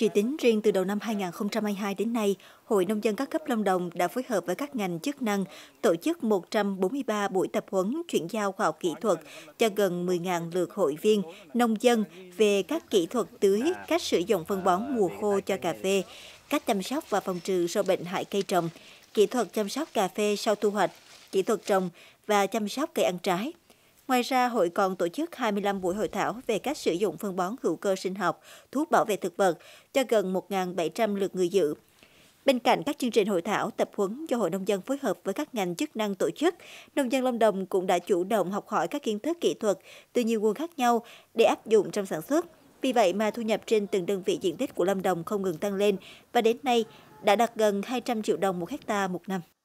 Chỉ tính riêng từ đầu năm 2022 đến nay, Hội Nông dân các cấp Lâm Đồng đã phối hợp với các ngành chức năng tổ chức 143 buổi tập huấn chuyển giao khoa học kỹ thuật cho gần 10.000 lượt hội viên, nông dân về các kỹ thuật tưới, cách sử dụng phân bón mùa khô cho cà phê, cách chăm sóc và phòng trừ sâu bệnh hại cây trồng, kỹ thuật chăm sóc cà phê sau thu hoạch, kỹ thuật trồng và chăm sóc cây ăn trái. Ngoài ra, hội còn tổ chức 25 buổi hội thảo về cách sử dụng phân bón hữu cơ sinh học, thuốc bảo vệ thực vật cho gần 1.700 lượt người dự. Bên cạnh các chương trình hội thảo, tập huấn do Hội Nông dân phối hợp với các ngành chức năng tổ chức, nông dân Lâm Đồng cũng đã chủ động học hỏi các kiến thức kỹ thuật từ nhiều nguồn khác nhau để áp dụng trong sản xuất. Vì vậy mà thu nhập trên từng đơn vị diện tích của Lâm Đồng không ngừng tăng lên và đến nay đã đạt gần 200 triệu đồng một hecta một năm.